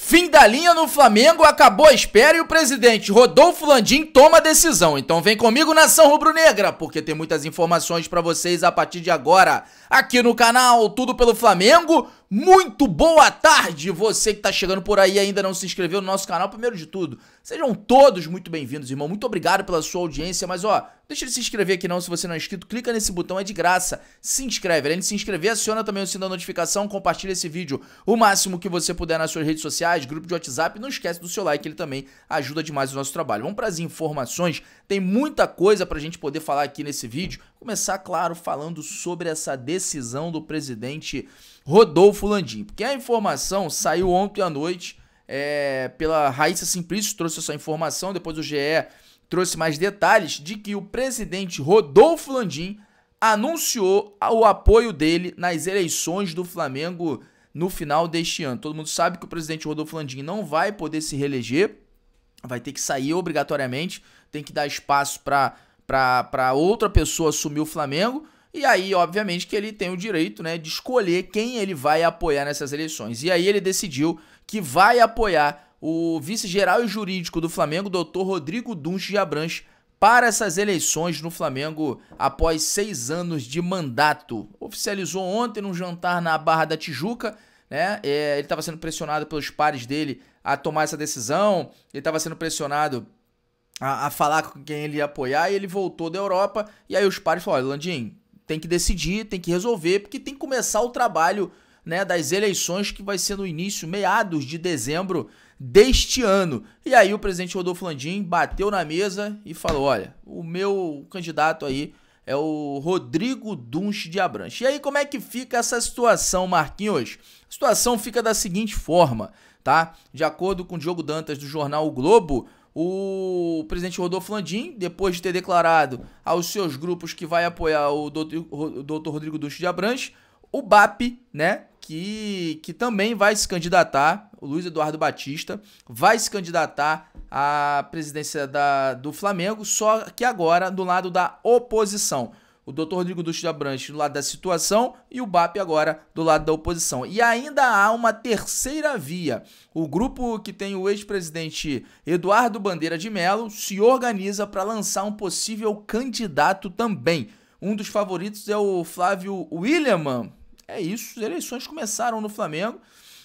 Fim da linha no Flamengo, acabou a espera e o presidente Rodolfo Landim toma a decisão. Então vem comigo nação rubro-negra, porque tem muitas informações para vocês a partir de agora aqui no canal Tudo pelo Flamengo. Muito boa tarde, você que tá chegando por aí e ainda não se inscreveu no nosso canal. Primeiro de tudo, sejam todos muito bem-vindos, irmão. Muito obrigado pela sua audiência, mas ó, deixa de se inscrever aqui não, se você não é inscrito, clica nesse botão, é de graça. Se inscreve, além de se inscrever, aciona também o sininho da notificação, compartilha esse vídeo o máximo que você puder nas suas redes sociais, grupo de WhatsApp, não esquece do seu like, ele também ajuda demais o nosso trabalho. Vamos para as informações, tem muita coisa pra gente poder falar aqui nesse vídeo. Começar, claro, falando sobre essa decisão do presidente Rodolfo Landim, porque a informação saiu ontem à noite é, pela Raíssa Simplício, trouxe essa informação, depois o GE trouxe mais detalhes de que o presidente Rodolfo Landim anunciou o apoio dele nas eleições do Flamengo no final deste ano. Todo mundo sabe que o presidente Rodolfo Landim não vai poder se reeleger, vai ter que sair obrigatoriamente, tem que dar espaço para para outra pessoa assumir o Flamengo. E aí, obviamente, que ele tem o direito né, de escolher quem ele vai apoiar nessas eleições. E aí ele decidiu que vai apoiar o vice-geral e jurídico do Flamengo, doutor Rodrigo Dunche de Abranches, para essas eleições no Flamengo após seis anos de mandato. Oficializou ontem num jantar na Barra da Tijuca, né? É, ele estava sendo pressionado pelos pares dele a tomar essa decisão, ele estava sendo pressionado a, a, falar com quem ele ia apoiar, e ele voltou da Europa, e aí os pares falaram, Landim, tem que decidir, tem que resolver, porque tem que começar o trabalho né, das eleições que vai ser no início, meados de dezembro deste ano. E aí o presidente Rodolfo Landim bateu na mesa e falou, olha, o meu candidato aí é o Rodrigo Dunch de Abrantes. E aí como é que fica essa situação, Marquinhos? A situação fica da seguinte forma, tá? De acordo com o Diogo Dantas do jornal o Globo, o presidente Rodolfo Landim, depois de ter declarado aos seus grupos que vai apoiar o doutor Rodrigo Dutra de Abrantes, o BAP, né, que, que também vai se candidatar, o Luiz Eduardo Batista, vai se candidatar à presidência da, do Flamengo, só que agora do lado da oposição o Dr. Rodrigo Dutra Branche do lado da situação e o BAP agora do lado da oposição. E ainda há uma terceira via. O grupo que tem o ex-presidente Eduardo Bandeira de Mello se organiza para lançar um possível candidato também. Um dos favoritos é o Flávio William. É isso, as eleições começaram no Flamengo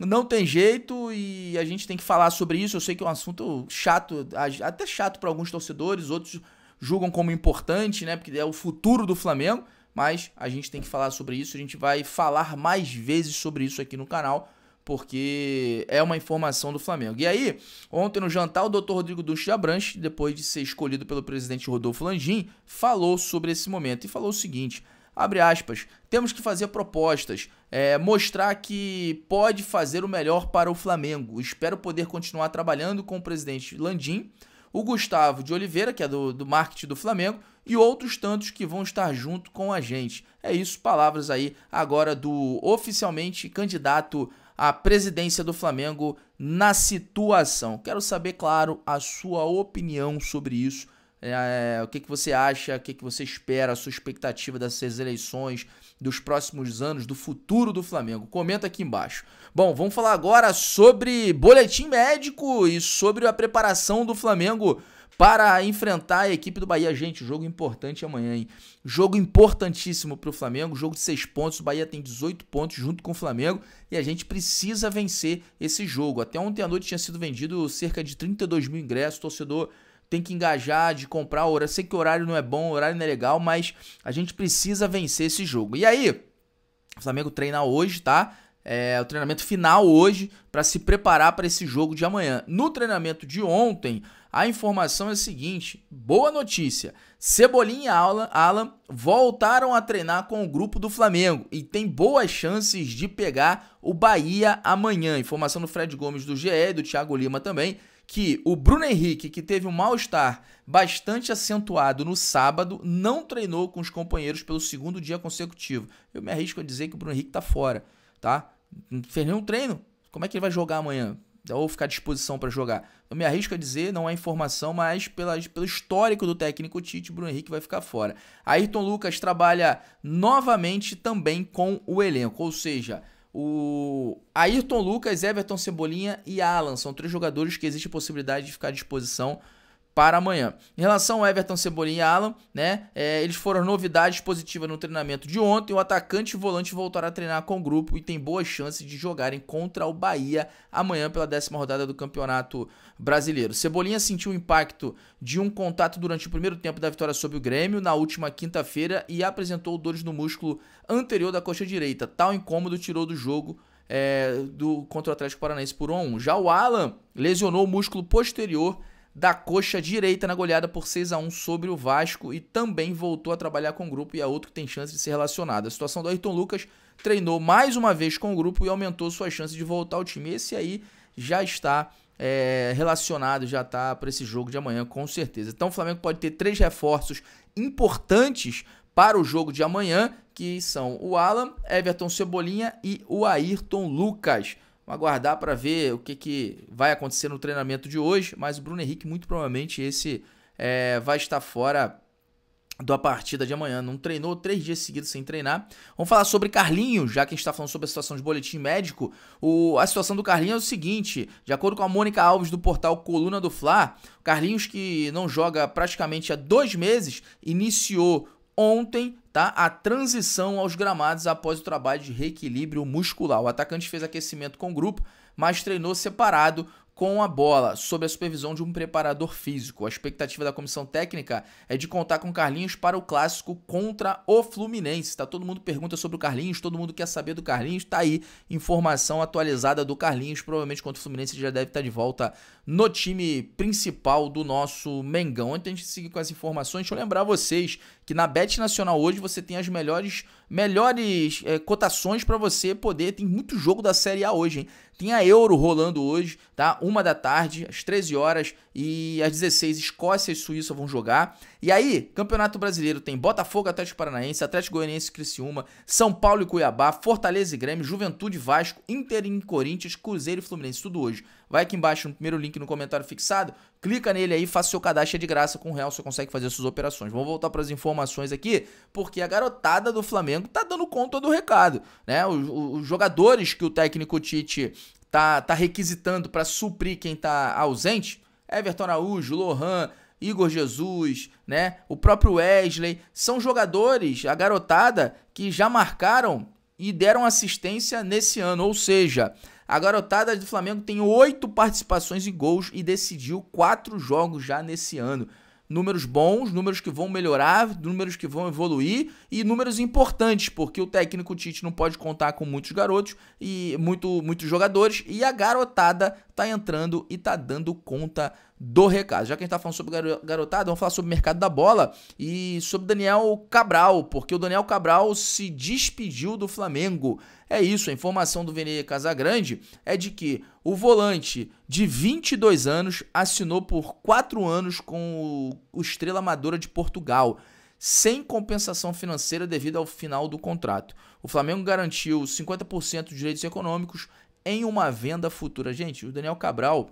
não tem jeito e a gente tem que falar sobre isso. Eu sei que é um assunto chato, até chato para alguns torcedores, outros julgam como importante, né? Porque é o futuro do Flamengo. Mas a gente tem que falar sobre isso. A gente vai falar mais vezes sobre isso aqui no canal porque é uma informação do Flamengo. E aí, ontem no jantar, o Dr. Rodrigo Duque de Abranche, depois de ser escolhido pelo presidente Rodolfo Landim, falou sobre esse momento e falou o seguinte: abre aspas, temos que fazer propostas, é, mostrar que pode fazer o melhor para o Flamengo. Espero poder continuar trabalhando com o presidente Landim o Gustavo de Oliveira, que é do, do marketing do Flamengo, e outros tantos que vão estar junto com a gente. É isso, palavras aí agora do oficialmente candidato à presidência do Flamengo na situação. Quero saber, claro, a sua opinião sobre isso. É, o que, que você acha, o que, que você espera, a sua expectativa dessas eleições, dos próximos anos, do futuro do Flamengo? Comenta aqui embaixo. Bom, vamos falar agora sobre boletim médico e sobre a preparação do Flamengo para enfrentar a equipe do Bahia. Gente, jogo importante amanhã, hein? Jogo importantíssimo para o Flamengo, jogo de 6 pontos. O Bahia tem 18 pontos junto com o Flamengo e a gente precisa vencer esse jogo. Até ontem à noite tinha sido vendido cerca de 32 mil ingressos, torcedor tem que engajar, de comprar hora. Sei que o horário não é bom, o horário não é legal, mas a gente precisa vencer esse jogo. E aí, o Flamengo treina hoje, tá? é, o treinamento final hoje para se preparar para esse jogo de amanhã. No treinamento de ontem, a informação é a seguinte: boa notícia. Cebolinha e Alan, Alan voltaram a treinar com o grupo do Flamengo e tem boas chances de pegar o Bahia amanhã. Informação do Fred Gomes do GE e do Thiago Lima também que o Bruno Henrique, que teve um mal-estar bastante acentuado no sábado, não treinou com os companheiros pelo segundo dia consecutivo. Eu me arrisco a dizer que o Bruno Henrique está fora, tá? Não fez nenhum treino. Como é que ele vai jogar amanhã? Ou ficar à disposição para jogar? Eu me arrisco a dizer, não é informação, mas pela, pelo histórico do técnico Tite, Bruno Henrique vai ficar fora. Ayrton Lucas trabalha novamente também com o elenco, ou seja, o Ayrton Lucas, Everton Cebolinha e Alan são três jogadores que existe a possibilidade de ficar à disposição para amanhã. Em relação ao Everton Cebolinha e Alan, né, é, eles foram novidades positivas no treinamento de ontem. O atacante e volante voltaram a treinar com o grupo e tem boas chances de jogarem contra o Bahia amanhã pela décima rodada do Campeonato Brasileiro. Cebolinha sentiu o impacto de um contato durante o primeiro tempo da vitória sobre o Grêmio na última quinta-feira e apresentou dores no músculo anterior da coxa direita. Tal incômodo tirou do jogo é, do contra o Atlético Paranaense por 1 a 1. Já o Alan lesionou o músculo posterior da coxa direita na goleada por 6 a 1 sobre o Vasco e também voltou a trabalhar com o grupo e é outro que tem chance de ser relacionado. A situação do Ayrton Lucas treinou mais uma vez com o grupo e aumentou sua chance de voltar ao time. Esse aí já está é, relacionado, já está para esse jogo de amanhã, com certeza. Então o Flamengo pode ter três reforços importantes para o jogo de amanhã, que são o Alan, Everton Cebolinha e o Ayrton Lucas. Vamos aguardar para ver o que, que vai acontecer no treinamento de hoje, mas o Bruno Henrique, muito provavelmente, esse é, vai estar fora da partida de amanhã. Não treinou três dias seguidos sem treinar. Vamos falar sobre Carlinhos, já que a gente está falando sobre a situação de boletim médico. O, a situação do Carlinhos é o seguinte: de acordo com a Mônica Alves do portal Coluna do Fla, Carlinhos, que não joga praticamente há dois meses, iniciou ontem, tá? A transição aos gramados após o trabalho de reequilíbrio muscular. O atacante fez aquecimento com o grupo, mas treinou separado com a bola, sob a supervisão de um preparador físico. A expectativa da comissão técnica é de contar com Carlinhos para o clássico contra o Fluminense. Tá todo mundo pergunta sobre o Carlinhos, todo mundo quer saber do Carlinhos, tá aí informação atualizada do Carlinhos, provavelmente contra o Fluminense ele já deve estar de volta no time principal do nosso Mengão. Antes de seguir com as informações, deixa eu lembrar vocês que na Bet Nacional hoje você tem as melhores melhores é, cotações para você poder. Tem muito jogo da Série A hoje, hein? Tem a Euro rolando hoje, tá? Uma da tarde, às 13 horas e às 16, Escócia e Suíça vão jogar. E aí, Campeonato Brasileiro tem Botafogo, Atlético Paranaense, Atlético Goianiense, Criciúma, São Paulo e Cuiabá, Fortaleza e Grêmio, Juventude, Vasco, Inter e Corinthians, Cruzeiro e Fluminense, tudo hoje vai aqui embaixo no primeiro link no comentário fixado, clica nele aí, faça seu cadastro é de graça com o real, você consegue fazer suas operações. Vamos voltar para as informações aqui, porque a garotada do Flamengo tá dando conta do recado, né? Os, os jogadores que o técnico Tite tá, tá requisitando para suprir quem tá ausente, Everton Araújo, Lohan, Igor Jesus, né? O próprio Wesley, são jogadores, a garotada que já marcaram e deram assistência nesse ano, ou seja, a garotada do Flamengo tem oito participações em gols e decidiu quatro jogos já nesse ano. Números bons, números que vão melhorar, números que vão evoluir e números importantes, porque o técnico Tite não pode contar com muitos garotos e muito, muitos jogadores e a garotada tá entrando e tá dando conta do recado. Já que a gente tá falando sobre garotada, vamos falar sobre o mercado da bola e sobre Daniel Cabral, porque o Daniel Cabral se despediu do Flamengo. É isso, a informação do Vene Casagrande é de que o volante de 22 anos assinou por 4 anos com o Estrela Amadora de Portugal, sem compensação financeira devido ao final do contrato. O Flamengo garantiu 50% dos direitos econômicos em uma venda futura. Gente, o Daniel Cabral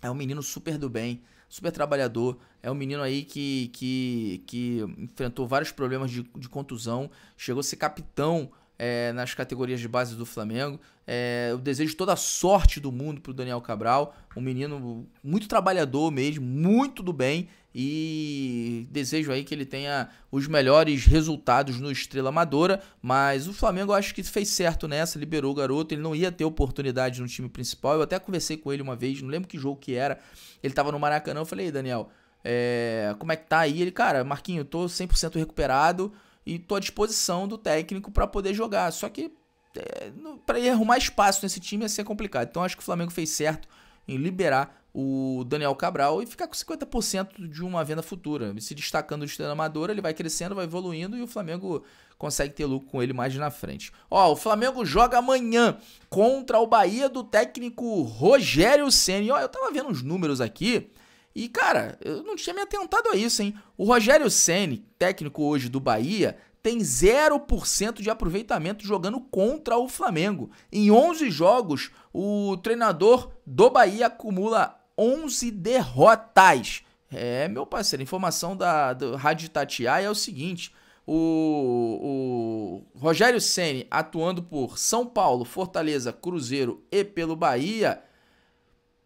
é um menino super do bem, super trabalhador. É um menino aí que, que, que enfrentou vários problemas de, de contusão, chegou a ser capitão é, nas categorias de base do Flamengo. É, eu desejo toda a sorte do mundo para o Daniel Cabral, um menino muito trabalhador mesmo, muito do bem e desejo aí que ele tenha os melhores resultados no Estrela Amadora, mas o Flamengo acho que fez certo nessa, liberou o garoto, ele não ia ter oportunidade no time principal, eu até conversei com ele uma vez, não lembro que jogo que era, ele estava no Maracanã, eu falei, Daniel, é, como é que tá aí? Ele, cara, Marquinho, tô 100% recuperado, e tô à disposição do técnico para poder jogar. Só que é, para ir arrumar espaço nesse time ia ser complicado. Então acho que o Flamengo fez certo em liberar o Daniel Cabral e ficar com 50% de uma venda futura. Se destacando do estrela amadora, ele vai crescendo, vai evoluindo e o Flamengo consegue ter lucro com ele mais na frente. Ó, o Flamengo joga amanhã contra o Bahia do técnico Rogério Senna. E ó, eu tava vendo uns números aqui. E, cara, eu não tinha me atentado a isso, hein? O Rogério Ceni, técnico hoje do Bahia, tem 0% de aproveitamento jogando contra o Flamengo. Em 11 jogos, o treinador do Bahia acumula 11 derrotas. É, meu parceiro, informação da do Rádio Tatiai é o seguinte: o, o Rogério Ceni atuando por São Paulo, Fortaleza, Cruzeiro e pelo Bahia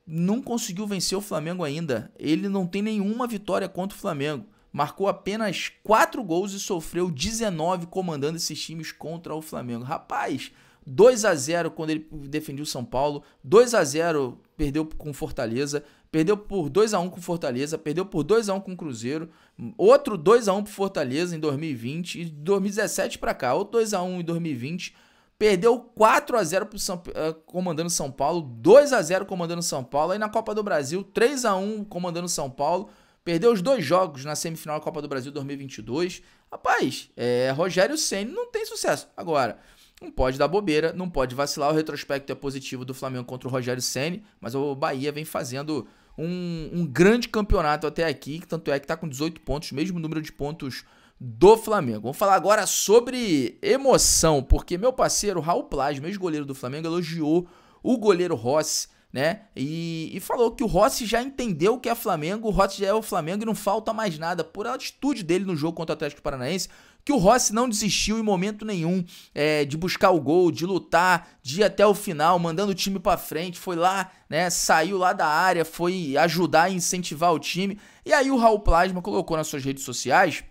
não conseguiu vencer o Flamengo ainda. Ele não tem nenhuma vitória contra o Flamengo. Marcou apenas 4 gols e sofreu 19 comandando esses times contra o Flamengo. Rapaz, 2 a 0 quando ele defendeu o São Paulo, 2 a 0 perdeu com Fortaleza, perdeu por 2 a 1 com Fortaleza, perdeu por 2 a 1 com Cruzeiro, outro 2 a 1 com Fortaleza em 2020 e 2017 para cá, outro 2 a 1 em 2020 Perdeu 4 a 0 pro São, uh, eh, comandando São Paulo, 2 a 0 comandando São Paulo, aí na Copa do Brasil 3 a 1 comandando São Paulo. Perdeu os dois jogos na semifinal da Copa do Brasil 2022. Rapaz, é, Rogério Ceni não tem sucesso. Agora, não pode dar bobeira, não pode vacilar. O retrospecto é positivo do Flamengo contra o Rogério Ceni, mas o Bahia vem fazendo um, um grande campeonato até aqui, tanto é que está com 18 pontos, mesmo número de pontos do Flamengo. Vamos falar agora sobre emoção, porque meu parceiro Raul Plasma, ex-goleiro do Flamengo, elogiou o goleiro Rossi, né? E, e, falou que o Rossi já entendeu que é Flamengo, o Rossi já é o Flamengo e não falta mais nada. Por atitude dele no jogo contra o Atlético Paranaense, que o Rossi não desistiu em momento nenhum é, de buscar o gol, de lutar, de ir até o final, mandando o time para frente, foi lá, né, saiu lá da área, foi ajudar e incentivar o time. E aí o Raul Plasma colocou nas suas redes sociais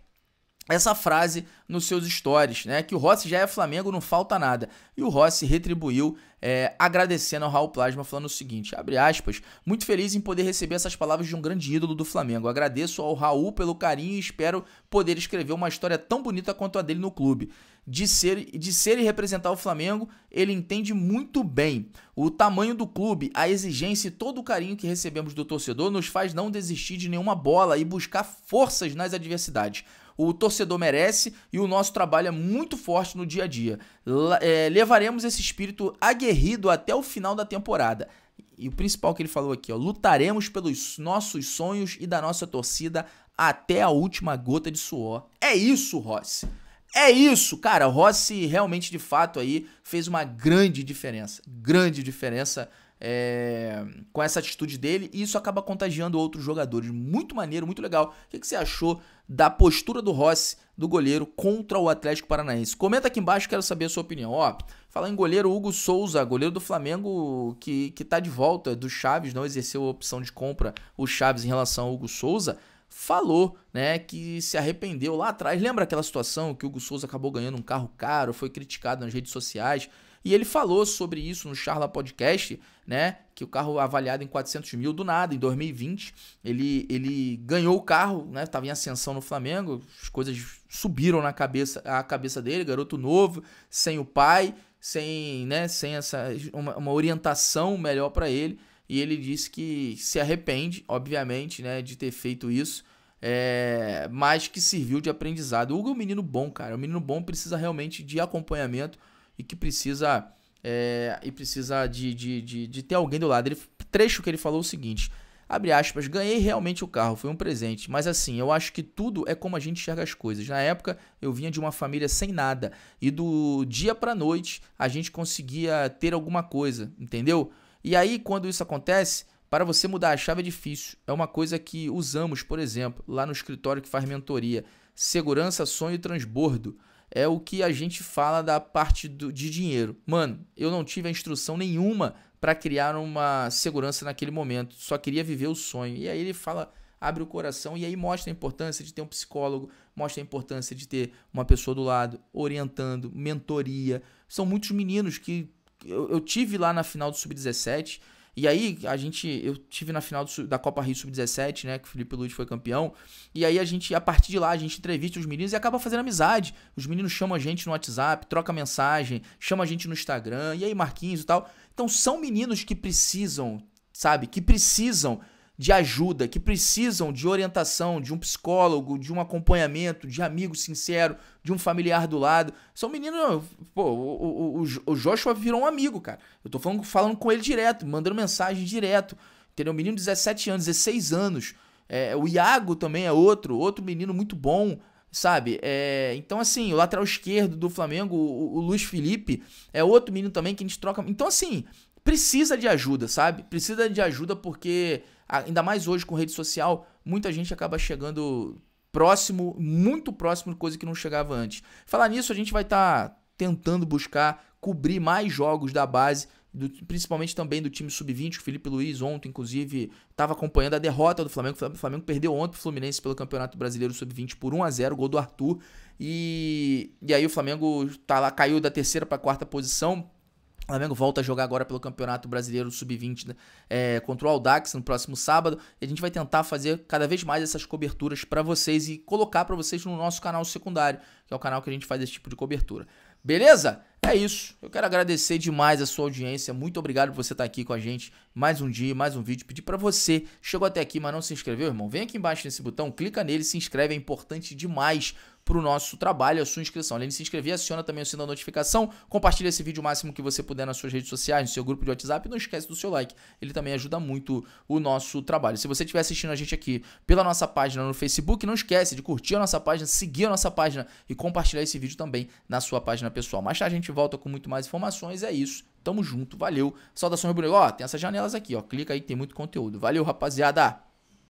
essa frase nos seus stories, né? Que o Rossi já é Flamengo, não falta nada. E o Rossi retribuiu é, agradecendo ao Raul Plasma, falando o seguinte: abre aspas, muito feliz em poder receber essas palavras de um grande ídolo do Flamengo. Agradeço ao Raul pelo carinho e espero poder escrever uma história tão bonita quanto a dele no clube. De ser, de ser e representar o Flamengo, ele entende muito bem. O tamanho do clube, a exigência e todo o carinho que recebemos do torcedor nos faz não desistir de nenhuma bola e buscar forças nas adversidades o torcedor merece e o nosso trabalho é muito forte no dia a dia. É, levaremos esse espírito aguerrido até o final da temporada. E o principal que ele falou aqui, ó, lutaremos pelos nossos sonhos e da nossa torcida até a última gota de suor. É isso, Rossi. É isso, cara. Rossi realmente, de fato, aí fez uma grande diferença. Grande diferença é, com essa atitude dele e isso acaba contagiando outros jogadores. Muito maneiro, muito legal. O que, que você achou da postura do Rossi, do goleiro, contra o Atlético Paranaense? Comenta aqui embaixo, quero saber a sua opinião. Ó, falar em goleiro Hugo Souza, goleiro do Flamengo que, que tá de volta do Chaves, não exerceu a opção de compra o Chaves em relação ao Hugo Souza falou, né, que se arrependeu lá atrás. Lembra aquela situação que o Hugo Souza acabou ganhando um carro caro, foi criticado nas redes sociais e ele falou sobre isso no Charla Podcast, né? Que o carro avaliado em 400 mil do nada, em 2020, ele, ele ganhou o carro, né? Tava em ascensão no Flamengo, as coisas subiram na cabeça, a cabeça dele, garoto novo, sem o pai, sem, né? Sem essa uma, uma orientação melhor para ele. E ele disse que se arrepende, obviamente, né? De ter feito isso. É, mas que serviu de aprendizado. O Hugo é um menino bom, cara. O menino bom precisa realmente de acompanhamento e que precisa é, e precisa de, de, de, de, ter alguém do lado. Ele, trecho que ele falou o seguinte: abre aspas, ganhei realmente o carro, foi um presente. Mas assim, eu acho que tudo é como a gente enxerga as coisas. Na época, eu vinha de uma família sem nada e do dia para noite a gente conseguia ter alguma coisa, entendeu? E aí, quando isso acontece, para você mudar a chave é difícil. É uma coisa que usamos, por exemplo, lá no escritório que faz mentoria: segurança, sonho e transbordo é o que a gente fala da parte do, de dinheiro. Mano, eu não tive a instrução nenhuma para criar uma segurança naquele momento, só queria viver o sonho. E aí ele fala, abre o coração e aí mostra a importância de ter um psicólogo, mostra a importância de ter uma pessoa do lado orientando, mentoria. São muitos meninos que eu, eu tive lá na final do sub-17 e aí a gente, eu tive na final do, da Copa Rio Sub-17, né, que o Felipe Luiz foi campeão. E aí a gente, a partir de lá, a gente entrevista os meninos e acaba fazendo amizade. Os meninos chamam a gente no WhatsApp, troca mensagem, chama a gente no Instagram. E aí Marquinhos e tal. Então são meninos que precisam, sabe, que precisam de ajuda, que precisam de orientação, de um psicólogo, de um acompanhamento, de amigo sincero, de um familiar do lado. São meninos. Pô, o, o, o Joshua virou um amigo, cara. Eu tô falando, falando com ele direto, mandando mensagem direto. Entendeu? Menino de 17 anos, 16 anos. É, o Iago também é outro, outro menino muito bom sabe? É, então, assim, o lateral esquerdo do Flamengo, o, o, Luiz Felipe, é outro menino também que a gente troca. Então, assim, precisa de ajuda, sabe? Precisa de ajuda porque ainda mais hoje com rede social, muita gente acaba chegando próximo, muito próximo de coisa que não chegava antes. Falar nisso, a gente vai estar tá tentando buscar cobrir mais jogos da base do, principalmente também do time sub-20, o Felipe Luiz ontem, inclusive, estava acompanhando a derrota do Flamengo. O Flamengo perdeu ontem para o Fluminense pelo Campeonato Brasileiro Sub-20 por 1 a 0 gol do Arthur. E, e aí o Flamengo tá lá, caiu da terceira para a quarta posição. O Flamengo volta a jogar agora pelo Campeonato Brasileiro Sub-20 né? é, contra o Aldax no próximo sábado. E a gente vai tentar fazer cada vez mais essas coberturas para vocês e colocar para vocês no nosso canal secundário, que é o canal que a gente faz esse tipo de cobertura. Beleza? É isso. Eu quero agradecer demais a sua audiência. Muito obrigado por você estar tá aqui com a gente. Mais um dia, mais um vídeo. Pedir para você, chegou até aqui, mas não se inscreveu, irmão? Vem aqui embaixo nesse botão, clica nele, se inscreve, é importante demais para o nosso trabalho, é a sua inscrição. Além de se inscrever, aciona também o sino da notificação, compartilha esse vídeo o máximo que você puder nas suas redes sociais, no seu grupo de WhatsApp, não esquece do seu like, ele também ajuda muito o nosso trabalho. Se você estiver assistindo a gente aqui pela nossa página no Facebook, não esquece de curtir a nossa página, seguir a nossa página e compartilhar esse vídeo também na sua página pessoal. mas tarde tá, a gente volta com muito mais informações, é isso. Tamo junto, valeu. Saudações, Bruno. Ó, tem essas janelas aqui, ó. Clica aí que tem muito conteúdo. Valeu, rapaziada.